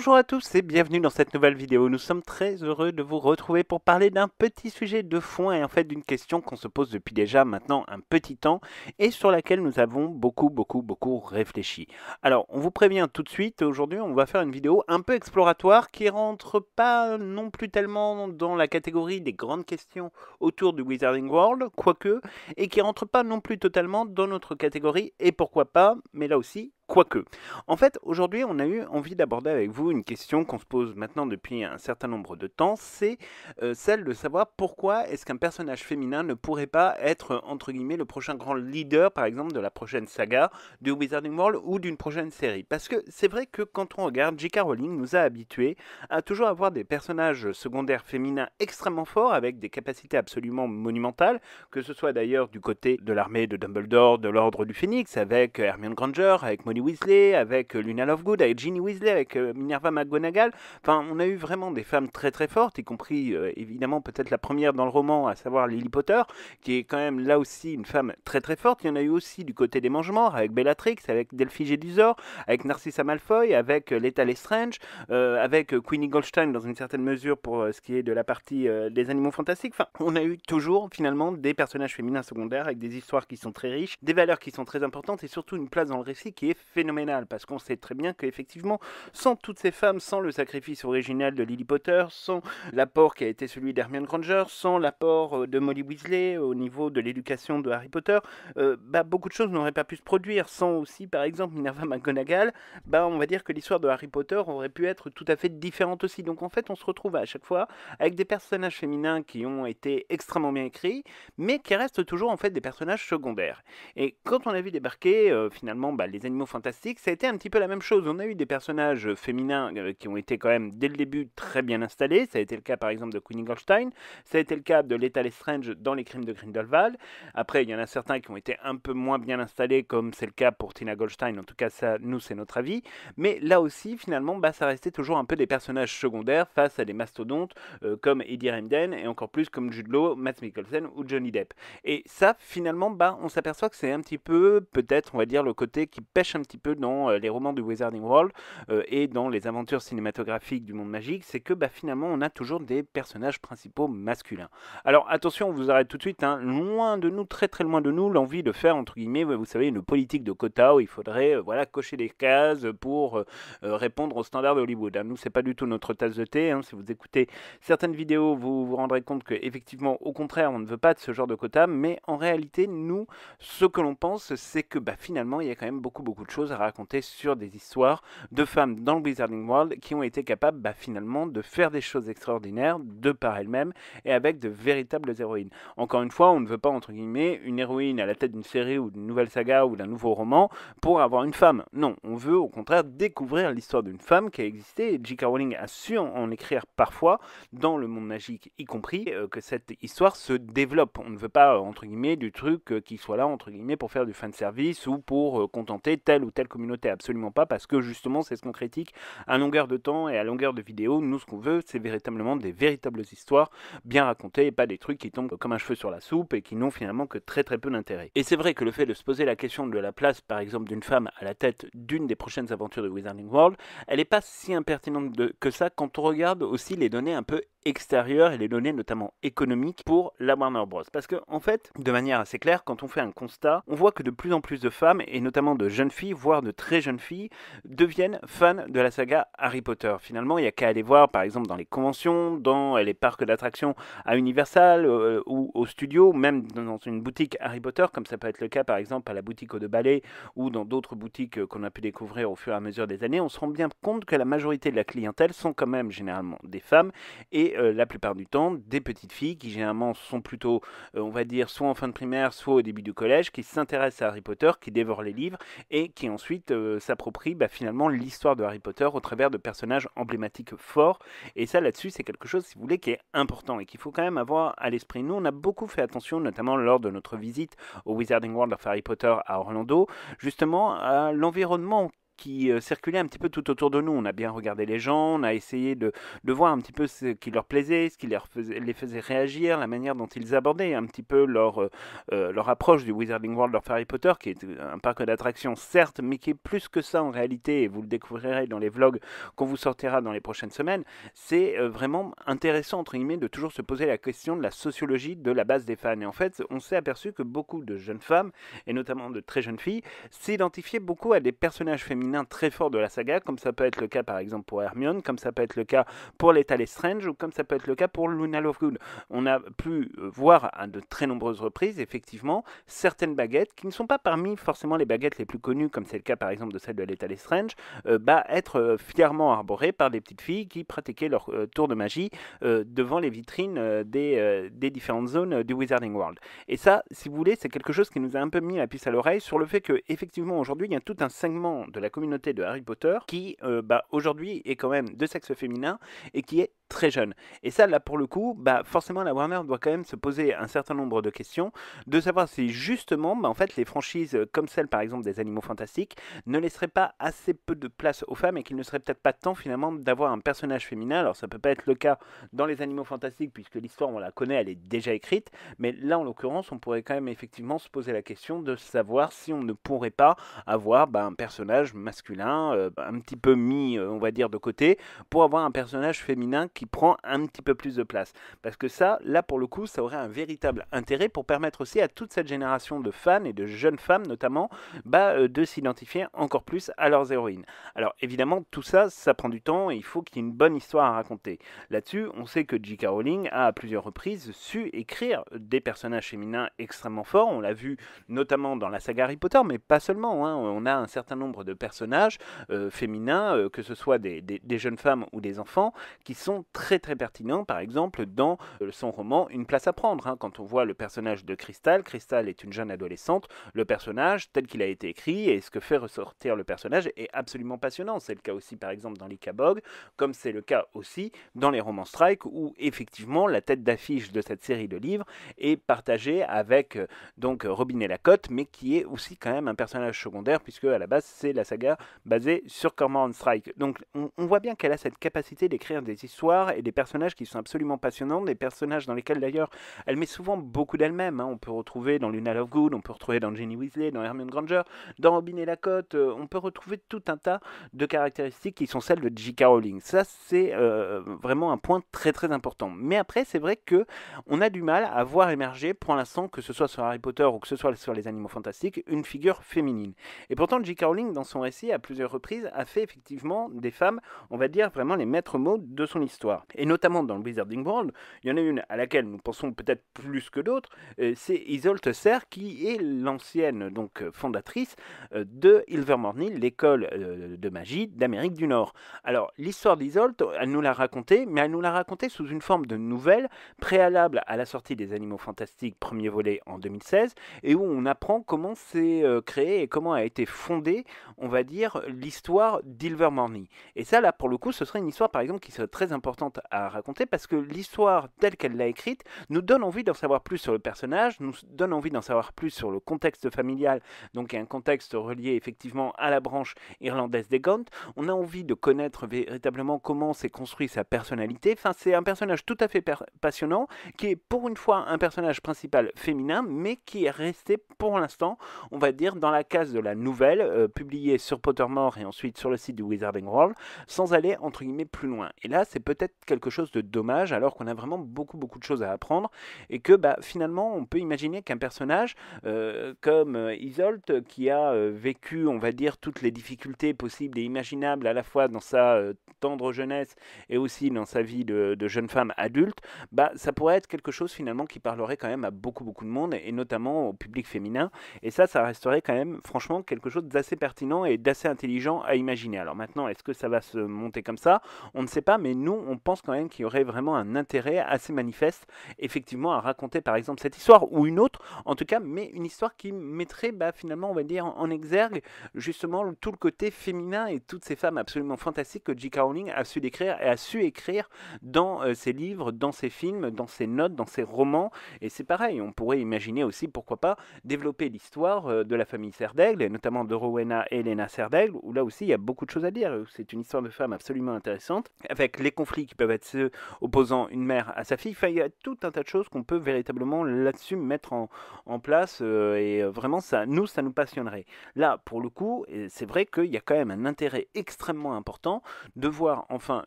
Bonjour à tous et bienvenue dans cette nouvelle vidéo. Nous sommes très heureux de vous retrouver pour parler d'un petit sujet de fond et en fait d'une question qu'on se pose depuis déjà maintenant un petit temps et sur laquelle nous avons beaucoup beaucoup beaucoup réfléchi. Alors on vous prévient tout de suite, aujourd'hui on va faire une vidéo un peu exploratoire qui rentre pas non plus tellement dans la catégorie des grandes questions autour du Wizarding World, quoique, et qui rentre pas non plus totalement dans notre catégorie et pourquoi pas, mais là aussi Quoique, en fait, aujourd'hui, on a eu envie d'aborder avec vous une question qu'on se pose maintenant depuis un certain nombre de temps, c'est euh, celle de savoir pourquoi est-ce qu'un personnage féminin ne pourrait pas être, entre guillemets, le prochain grand leader, par exemple, de la prochaine saga du Wizarding World ou d'une prochaine série. Parce que c'est vrai que quand on regarde, J.K. Rowling nous a habitués à toujours avoir des personnages secondaires féminins extrêmement forts, avec des capacités absolument monumentales, que ce soit d'ailleurs du côté de l'armée de Dumbledore, de l'Ordre du Phénix, avec Hermione Granger, avec Molly Weasley, avec Luna euh, Lovegood, avec Ginny Weasley, avec euh, Minerva McGonagall. Enfin, on a eu vraiment des femmes très très fortes, y compris euh, évidemment peut-être la première dans le roman, à savoir Lily Potter, qui est quand même là aussi une femme très très forte. Il y en a eu aussi du côté des Mangemorts, avec Bellatrix, avec Delphi Gédusor, avec Narcissa Malfoy, avec Lethal Lestrange, avec Queenie Goldstein dans une certaine mesure pour ce qui est de la partie des animaux fantastiques. Enfin, on a eu toujours finalement des personnages féminins secondaires avec des histoires qui sont très riches, des valeurs qui sont très importantes et surtout une place dans le récit qui est phénoménal, parce qu'on sait très bien qu'effectivement, sans toutes ces femmes, sans le sacrifice original de Lily Potter, sans l'apport qui a été celui d'Hermione Granger, sans l'apport euh, de Molly Weasley au niveau de l'éducation de Harry Potter, euh, bah, beaucoup de choses n'auraient pas pu se produire. Sans aussi, par exemple, Minerva McGonagall, bah, on va dire que l'histoire de Harry Potter aurait pu être tout à fait différente aussi. Donc en fait, on se retrouve à chaque fois avec des personnages féminins qui ont été extrêmement bien écrits, mais qui restent toujours en fait des personnages secondaires. Et quand on a vu débarquer euh, finalement bah, les animaux fantastique, ça a été un petit peu la même chose. On a eu des personnages euh, féminins euh, qui ont été quand même dès le début très bien installés. Ça a été le cas par exemple de Queen Goldstein, ça a été le cas de Lethal Strange dans les crimes de Grindelwald. Après, il y en a certains qui ont été un peu moins bien installés, comme c'est le cas pour Tina Goldstein. En tout cas, ça, nous, c'est notre avis. Mais là aussi, finalement, bah, ça restait toujours un peu des personnages secondaires face à des mastodontes euh, comme Eddie Remden et encore plus comme Jude Law, Matt Mikkelsen ou Johnny Depp. Et ça, finalement, bah, on s'aperçoit que c'est un petit peu, peut-être, on va dire, le côté qui pêche un un petit peu dans euh, les romans du Wizarding World euh, et dans les aventures cinématographiques du monde magique, c'est que bah, finalement on a toujours des personnages principaux masculins. Alors attention, on vous arrête tout de suite, hein. loin de nous, très très loin de nous, l'envie de faire, entre guillemets, vous savez, une politique de quota où il faudrait euh, voilà, cocher des cases pour répondre aux standards de Hollywood. Hein. Nous, c'est pas du tout notre tasse de thé. Hein. Si vous écoutez certaines vidéos, vous vous rendrez compte qu'effectivement, au contraire, on ne veut pas de ce genre de quota, mais en réalité, nous, ce que l'on pense, c'est que bah, finalement, il y a quand même beaucoup beaucoup de choses à raconter sur des histoires de femmes dans le Wizarding World qui ont été capables bah, finalement de faire des choses extraordinaires de par elles-mêmes et avec de véritables héroïnes. Encore une fois, on ne veut pas entre guillemets une héroïne à la tête d'une série ou d'une nouvelle saga ou d'un nouveau roman pour avoir une femme. Non, on veut au contraire découvrir l'histoire d'une femme qui a existé J.K. Rowling a su en écrire parfois dans le monde magique y compris euh, que cette histoire se développe. On ne veut pas euh, entre guillemets du truc euh, qui soit là entre guillemets pour faire du fan service ou pour contenter tel telle ou telle communauté, absolument pas, parce que justement, c'est ce qu'on critique à longueur de temps et à longueur de vidéo. Nous, ce qu'on veut, c'est véritablement des véritables histoires bien racontées et pas des trucs qui tombent comme un cheveu sur la soupe et qui n'ont finalement que très très peu d'intérêt. Et c'est vrai que le fait de se poser la question de la place, par exemple, d'une femme à la tête d'une des prochaines aventures de Wizarding World, elle n'est pas si impertinente que ça quand on regarde aussi les données un peu extérieures et les données notamment économiques pour la Warner Bros. Parce que en fait, de manière assez claire, quand on fait un constat, on voit que de plus en plus de femmes, et notamment de jeunes filles, voire de très jeunes filles, deviennent fans de la saga Harry Potter. Finalement, il n'y a qu'à aller voir par exemple dans les conventions, dans euh, les parcs d'attractions à Universal euh, euh, ou au studio, même dans une boutique Harry Potter, comme ça peut être le cas par exemple à la boutique de ballet ou dans d'autres boutiques qu'on a pu découvrir au fur et à mesure des années, on se rend bien compte que la majorité de la clientèle sont quand même généralement des femmes et euh, la plupart du temps des petites filles qui généralement sont plutôt, euh, on va dire, soit en fin de primaire, soit au début du collège, qui s'intéressent à Harry Potter, qui dévorent les livres et qui ensuite euh, s'approprient bah, finalement l'histoire de Harry Potter au travers de personnages emblématiques forts. Et ça là-dessus, c'est quelque chose, si vous voulez, qui est important et qu'il faut quand même avoir à l'esprit. Nous, on a beaucoup fait attention, notamment lors de notre visite au Wizarding World of Harry Potter à Orlando, justement à l'environnement qui euh, circulait un petit peu tout autour de nous. On a bien regardé les gens, on a essayé de, voir un petit peu ce qui leur plaisait, ce qui les faisait réagir, la manière dont ils abordaient un petit peu leur, euh, euh, leur approche du Wizarding World leur Harry Potter, qui est un parc d'attractions certes, mais qui est plus que ça en réalité, et vous le découvrirez dans les vlogs qu'on vous sortira dans les prochaines semaines, c'est vraiment intéressant, entre guillemets, de toujours se poser la question de la sociologie de la base des fans. Et en fait, on s'est aperçu que beaucoup de jeunes femmes, et notamment de très jeunes filles, s'identifiaient beaucoup à des personnages féminins très fort de la saga, comme ça peut être le cas par exemple pour Hermione, comme ça peut être le cas pour les Strange ou comme ça peut être le cas pour Luna Lovegood. On a pu euh, voir à de très nombreuses reprises, effectivement, certaines baguettes qui ne sont pas parmi forcément les baguettes les plus connues, comme c'est le cas par exemple de celle de l'État Strange, euh, bah, être euh, fièrement arborées par des petites filles qui pratiquaient leur tour de magie devant les vitrines des, des, différentes zones du Wizarding World. Et ça, si vous voulez, c'est quelque chose qui nous a un peu mis la puce à l'oreille sur le fait que, effectivement, aujourd'hui, il y a tout un segment de la communauté de Harry Potter qui, euh, bah, aujourd'hui, est quand même de sexe féminin et qui est très jeune. Et ça, là, pour le coup, bah, forcément, la Warner doit quand même se poser un certain nombre de questions, de savoir si justement, bah, en fait, les franchises euh, comme celle, par exemple, des Animaux Fantastiques, ne laisseraient pas assez peu de place aux femmes et qu'il ne serait peut-être pas temps, finalement, d'avoir un personnage féminin. Alors, ça peut pas être le cas dans les Animaux Fantastiques, puisque l'histoire, on la connaît, elle est déjà écrite, mais là, en l'occurrence, on pourrait quand même effectivement se poser la question de savoir si on ne pourrait pas avoir bah, un personnage masculin, euh, bah, un petit peu mis, euh, on va dire, de côté, pour avoir un personnage féminin qui prend un petit peu plus de place. Parce que ça, là, pour le coup, ça aurait un véritable intérêt pour permettre aussi à toute cette génération de fans et de jeunes femmes, notamment, bah, euh, de s'identifier encore plus à leurs héroïnes. Alors, évidemment, tout ça, ça prend du temps et il faut qu'il y ait une bonne histoire à raconter. Là-dessus, on sait que J.K. Rowling a à plusieurs reprises su écrire des personnages féminins extrêmement forts. On l'a vu notamment dans la saga Harry Potter, mais pas seulement. Hein. On a un certain nombre de personnages personnages euh, féminins, euh, que ce soit des, jeunes femmes ou des enfants, qui sont très très pertinents, par exemple dans euh, son roman Une place à prendre. Hein, quand on voit le personnage de Crystal, Crystal est une jeune adolescente, le personnage tel qu'il a été écrit et ce que fait ressortir le personnage est absolument passionnant. C'est le cas aussi par exemple dans l'Ikabog, comme c'est le cas aussi dans les romans Strike, où effectivement la tête d'affiche de cette série de livres est partagée avec donc Robin et Lacotte, mais qui est aussi quand même un personnage secondaire, puisque à la base c'est la saga basé basée sur Command Strike. Donc on, voit bien qu'elle a cette capacité d'écrire des histoires et des personnages qui sont absolument passionnants, des personnages dans lesquels d'ailleurs elle met souvent beaucoup d'elle-même. Hein. On peut retrouver dans Luna Lovegood, on peut retrouver dans Jenny Weasley, dans Hermione Granger, dans Robin et la euh, on peut retrouver tout un tas de caractéristiques qui sont celles de J.K. Rowling. Ça c'est euh, vraiment un point très très important. Mais après c'est vrai que on a du mal à voir émerger pour l'instant que ce soit sur Harry Potter ou que ce soit sur les animaux fantastiques une figure féminine. Et pourtant J.K. Rowling dans son à plusieurs reprises, a fait effectivement des femmes, on va dire vraiment les maîtres mots de son histoire. Et notamment dans le Wizarding World, il y en a une à laquelle nous pensons peut-être plus que d'autres, euh, c'est Isolde Serre qui est l'ancienne donc fondatrice euh, de Ilvermorny, l'école euh, de magie d'Amérique du Nord. Alors l'histoire d'Isolde, elle nous l'a racontée, mais elle nous l'a racontée sous une forme de nouvelle préalable à la sortie des Animaux Fantastiques premier volet en 2016 et où on apprend comment c'est créé et comment a été fondée, on va dire, l'histoire d'Ilvermorny. Et ça, là, pour le coup, ce serait une histoire, par exemple, qui serait très importante à raconter, parce que l'histoire telle qu'elle l'a écrite nous donne envie d'en savoir plus sur le personnage, nous donne envie d'en savoir plus sur le contexte familial, donc un contexte relié effectivement à la branche irlandaise des Gaunt. On a envie de connaître véritablement comment s'est construit sa personnalité. Enfin, c'est un personnage tout à fait passionnant, qui est pour une fois un personnage principal féminin, mais qui est resté pour l'instant, on va dire, dans la case de la nouvelle, euh, publiée sur Pottermore et ensuite sur le site du Wizarding World sans aller entre guillemets plus loin. Et là, c'est peut-être quelque chose de dommage alors qu'on a vraiment beaucoup beaucoup de choses à apprendre et que bah, finalement, on peut imaginer qu'un personnage euh, comme euh, Isolt qui a euh, vécu, on va dire, toutes les difficultés possibles et imaginables à la fois dans sa tendre jeunesse et aussi dans sa vie de, jeune femme adulte, bah, ça pourrait être quelque chose finalement qui parlerait quand même à beaucoup beaucoup de monde et notamment au public féminin. Et ça, ça resterait quand même franchement quelque chose d'assez pertinent et d'assez intelligent à imaginer. Alors maintenant, est-ce que ça va se monter comme ça On ne sait pas, mais nous, on pense quand même qu'il y aurait vraiment un intérêt assez manifeste, effectivement, à raconter par exemple cette histoire ou une autre, en tout cas, mais une histoire qui mettrait bah, finalement, on va dire, en exergue justement tout le côté féminin et toutes ces femmes absolument fantastiques que J.K. Rowling a su décrire et a su écrire dans euh, ses livres, dans ses films, dans ses notes, dans ses romans. Et c'est pareil, on pourrait imaginer aussi, pourquoi pas, développer l'histoire euh, de la famille Serdaigle, et notamment de Rowena et Elena Serre où là aussi il y a beaucoup de choses à dire. C'est une histoire de femme absolument intéressante, avec les conflits qui peuvent être ceux opposant une mère à sa fille. il y a tout un tas de choses qu'on peut véritablement là-dessus mettre en, en place, euh, et euh, vraiment, ça, nous, ça nous passionnerait. Là, pour le coup, c'est vrai qu'il y a quand même un intérêt extrêmement important de voir enfin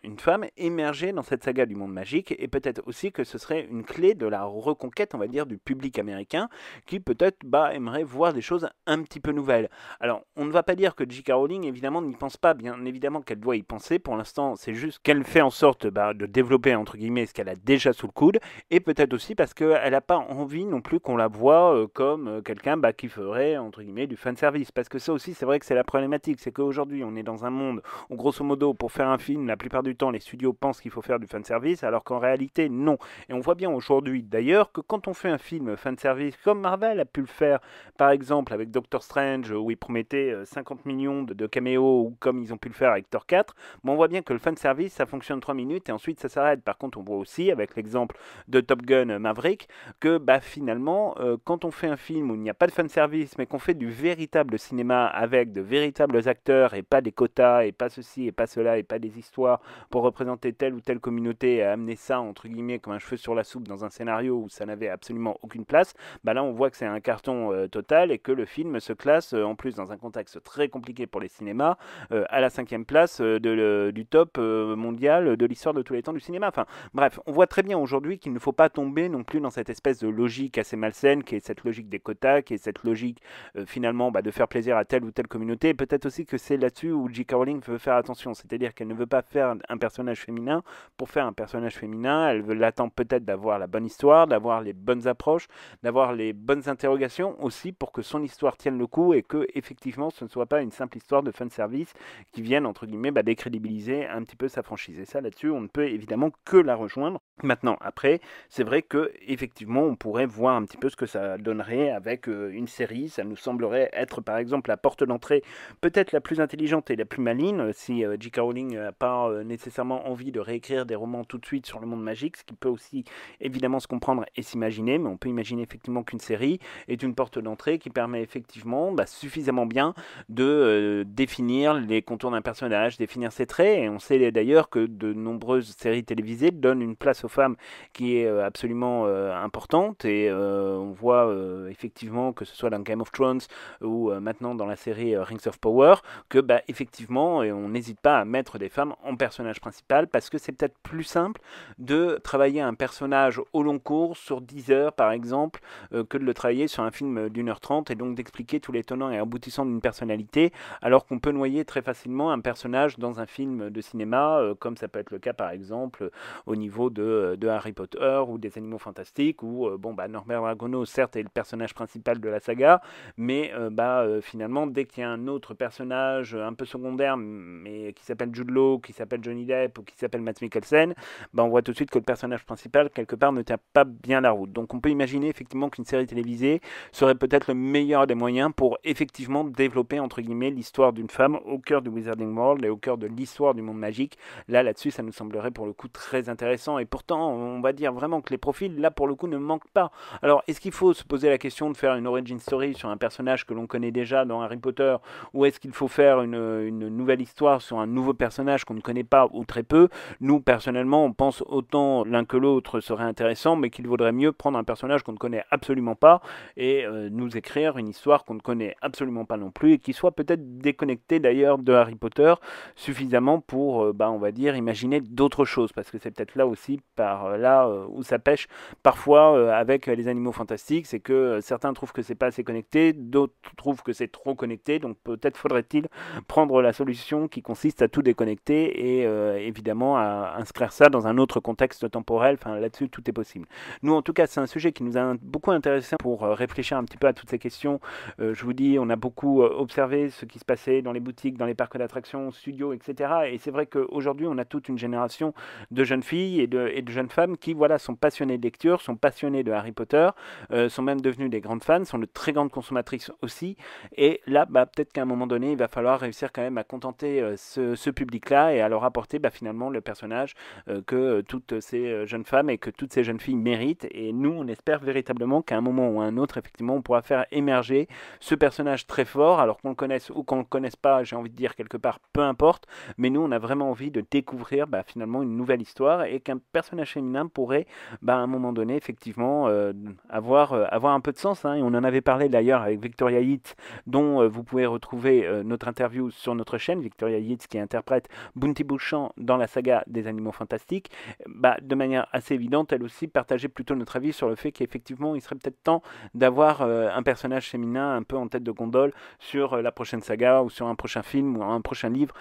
une femme émerger dans cette saga du monde magique, et peut-être aussi que ce serait une clé de la reconquête, on va dire, du public américain, qui peut-être bah, aimerait voir des choses un petit peu nouvelles. Alors, on ne va pas dire que J.K. Rowling, évidemment, n'y pense pas. Bien évidemment qu'elle doit y penser. Pour l'instant, c'est juste qu'elle fait en sorte bah, de développer, entre guillemets, ce qu'elle a déjà sous le coude. Et peut-être aussi parce qu'elle n'a pas envie non plus qu'on la voit euh, comme euh, quelqu'un bah, qui ferait, entre guillemets, du fan service. Parce que ça aussi, c'est vrai que c'est la problématique. C'est qu'aujourd'hui, on est dans un monde où, grosso modo, pour faire un film, la plupart du temps, les studios pensent qu'il faut faire du service, alors qu'en réalité, non. Et on voit bien aujourd'hui, d'ailleurs, que quand on fait un film service comme Marvel a pu le faire, par exemple, avec Doctor Strange, euh, où il promettait 50 000 de, caméo ou comme ils ont pu le faire avec Thor 4, on voit bien que le fan service, ça fonctionne 3 minutes et ensuite ça s'arrête. Par contre, on voit aussi, avec l'exemple de Top Gun euh, Maverick, que bah, finalement, euh, quand on fait un film où il n'y a pas de fan service, mais qu'on fait du véritable cinéma avec de véritables acteurs et pas des quotas et pas ceci et pas cela et pas des histoires pour représenter telle ou telle communauté et amener ça, entre guillemets, comme un cheveu sur la soupe dans un scénario où ça n'avait absolument aucune place, bah là on voit que c'est un carton euh, total et que le film se classe, en plus dans un contexte très compliqué, pour les cinémas, euh, à la cinquième place euh, du top euh, mondial de l'histoire de tous les temps du cinéma. Enfin, bref, on voit très bien aujourd'hui qu'il ne faut pas tomber non plus dans cette espèce de logique assez malsaine, qui est cette logique des quotas, qui est cette logique finalement bah, de faire plaisir à telle ou telle communauté. Peut-être aussi que c'est là-dessus où J.K. Rowling veut faire attention, c'est-à-dire qu'elle ne veut pas faire un personnage féminin pour faire un personnage féminin. Elle veut l'attend peut-être d'avoir la bonne histoire, d'avoir les bonnes approches, d'avoir les bonnes interrogations aussi pour que son histoire tienne le coup et que effectivement ce ne soit pas une simple histoire de fun service qui viennent, entre guillemets, bah, décrédibiliser un petit peu sa franchise. Et ça, là-dessus, on ne peut évidemment que la rejoindre. Maintenant, après, c'est vrai que effectivement, on pourrait voir un petit peu ce que ça donnerait avec euh, une série. Ça nous semblerait être, par exemple, la porte d'entrée peut-être la plus intelligente et la plus maligne, euh, si euh, J.K. Rowling n'a pas nécessairement envie de réécrire des romans tout de suite sur le monde magique, ce qui peut aussi évidemment se comprendre et s'imaginer. Mais on peut imaginer effectivement qu'une série est une porte d'entrée qui permet effectivement bah, suffisamment bien de définir les contours d'un personnage, définir ses traits. Et on sait d'ailleurs que de nombreuses séries télévisées donnent une place au femmes qui est euh, absolument euh, importante et euh, on voit effectivement que ce soit dans Game of Thrones ou maintenant dans la série Rings of Power que bah, effectivement on n'hésite pas à mettre des femmes en personnage principal parce que c'est peut-être plus simple de travailler un personnage au long cours sur 10 heures par exemple que de le travailler sur un film d'une heure trente et donc d'expliquer tous les tenants et aboutissants d'une personnalité alors qu'on peut noyer très facilement un personnage dans un film de cinéma comme ça peut être le cas par exemple au niveau de de, Harry Potter ou des animaux fantastiques où euh, bon bah Norbert Dragono certes est le personnage principal de la saga mais euh, bah euh, finalement dès qu'il y a un autre personnage un peu secondaire mais qui s'appelle Jude qui s'appelle Johnny Depp ou qui s'appelle Matt Mikkelsen bah on voit tout de suite que le personnage principal quelque part ne tient pas bien la route donc on peut imaginer effectivement qu'une série télévisée serait peut-être le meilleur des moyens pour effectivement développer entre guillemets l'histoire d'une femme au cœur du Wizarding World et au cœur de l'histoire du monde magique là là-dessus ça nous semblerait pour le coup très intéressant et pour on va dire vraiment que les profils, là, pour le coup, ne manquent pas. Alors, est-ce qu'il faut se poser la question de faire une origin story sur un personnage que l'on connaît déjà dans Harry Potter, ou est-ce qu'il faut faire une, nouvelle histoire sur un nouveau personnage qu'on ne connaît pas ou très peu Nous, personnellement, on pense autant l'un que l'autre serait intéressant, mais qu'il vaudrait mieux prendre un personnage qu'on ne connaît absolument pas et euh, nous écrire une histoire qu'on ne connaît absolument pas non plus et qui soit peut-être déconnectée d'ailleurs de Harry Potter suffisamment pour, euh, bah, on va dire, imaginer d'autres choses, parce que c'est peut-être là aussi par euh, là euh, où ça pêche parfois euh, avec les animaux fantastiques, c'est que certains trouvent que c'est pas assez connecté, d'autres trouvent que c'est trop connecté, donc peut-être faudrait-il prendre la solution qui consiste à tout déconnecter et évidemment à inscrire ça dans un autre contexte temporel, enfin là-dessus tout est possible. Nous en tout cas c'est un sujet qui nous a beaucoup intéressé pour réfléchir un petit peu à toutes ces questions. je vous dis, on a beaucoup observé ce qui se passait dans les boutiques, dans les parcs d'attractions, studios, etc. Et c'est vrai qu'aujourd'hui on a toute une génération de jeunes filles et de, et de jeunes femmes qui voilà, sont passionnées de lecture, sont passionnées de Harry Potter, euh, sont même devenues des grandes fans, sont de très grandes consommatrices aussi. Et là, bah, peut-être qu'à un moment donné, il va falloir réussir quand même à contenter euh, ce, public-là et à leur apporter bah, finalement le personnage euh, que toutes ces jeunes femmes et que toutes ces jeunes filles méritent. Et nous, on espère véritablement qu'à un moment ou à un autre, effectivement, on pourra faire émerger ce personnage très fort, alors qu'on le connaisse ou qu'on le connaisse pas, j'ai envie de dire quelque part, peu importe. Mais nous, on a vraiment envie de découvrir bah, finalement une nouvelle histoire et qu'un personnage personnage féminin pourrait, bah, à un moment donné, effectivement, euh, avoir, euh, avoir un peu de sens. Hein. Et on en avait parlé d'ailleurs avec Victoria Yates dont euh, vous pouvez retrouver notre interview sur notre chaîne. Victoria Yates qui interprète Bounty Bouchant dans la saga des animaux fantastiques. Bah, de manière assez évidente, elle aussi partageait plutôt notre avis sur le fait qu'effectivement, il serait peut-être temps d'avoir un personnage féminin un peu en tête de gondole sur la prochaine saga ou sur un prochain film ou un prochain livre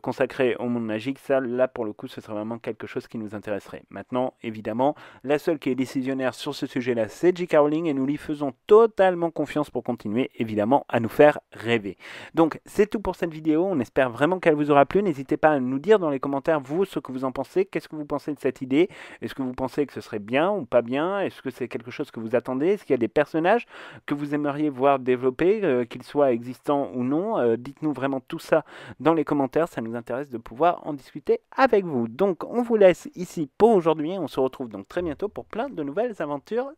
consacré au monde magique. Ça, là, pour le coup, ce serait vraiment quelque chose qui nous intéresserait. Maintenant, évidemment, la seule qui est décisionnaire sur ce sujet-là, c'est J.K. Rowling et nous lui faisons totalement confiance pour continuer, évidemment, à nous faire rêver. Donc, c'est tout pour cette vidéo. On espère vraiment qu'elle vous aura plu. N'hésitez pas à nous dire dans les commentaires, vous, ce que vous en pensez. Qu'est-ce que vous pensez de cette idée Est-ce que vous pensez que ce serait bien ou pas bien Est-ce que c'est quelque chose que vous attendez Est-ce qu'il y a des personnages que vous aimeriez voir développer, euh, qu'ils soient existants ou non euh, Dites-nous vraiment tout ça dans les commentaires. Ça nous intéresse de pouvoir en discuter avec vous. Donc, on vous laisse ici pour aujourd'hui. On se retrouve donc très bientôt pour plein de nouvelles aventures.